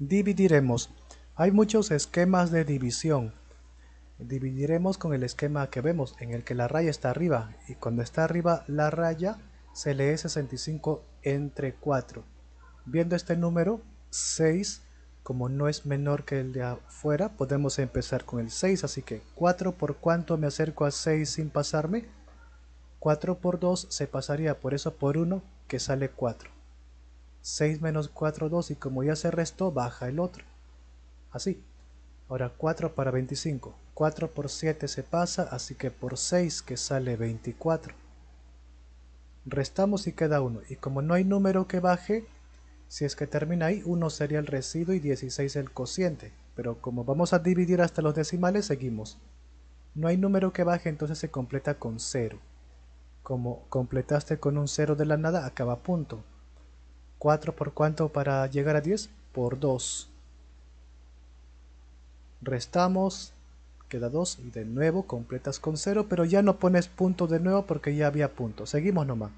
Dividiremos. Hay muchos esquemas de división. Dividiremos con el esquema que vemos, en el que la raya está arriba. Y cuando está arriba la raya, se lee 65 entre 4. Viendo este número, 6, como no es menor que el de afuera, podemos empezar con el 6. Así que 4 por cuánto me acerco a 6 sin pasarme. 4 por 2 se pasaría por eso por 1 que sale 4. 6 menos 4, 2, y como ya se restó, baja el otro. Así. Ahora 4 para 25. 4 por 7 se pasa, así que por 6 que sale 24. Restamos y queda 1. Y como no hay número que baje, si es que termina ahí, 1 sería el residuo y 16 el cociente. Pero como vamos a dividir hasta los decimales, seguimos. No hay número que baje, entonces se completa con 0. Como completaste con un 0 de la nada, acaba punto. 4 por cuánto para llegar a 10 por 2 restamos queda 2 y de nuevo completas con 0 pero ya no pones punto de nuevo porque ya había punto seguimos nomás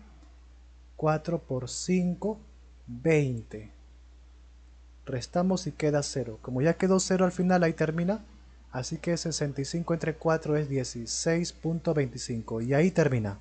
4 por 5 20 restamos y queda 0 como ya quedó 0 al final ahí termina así que 65 entre 4 es 16.25 y ahí termina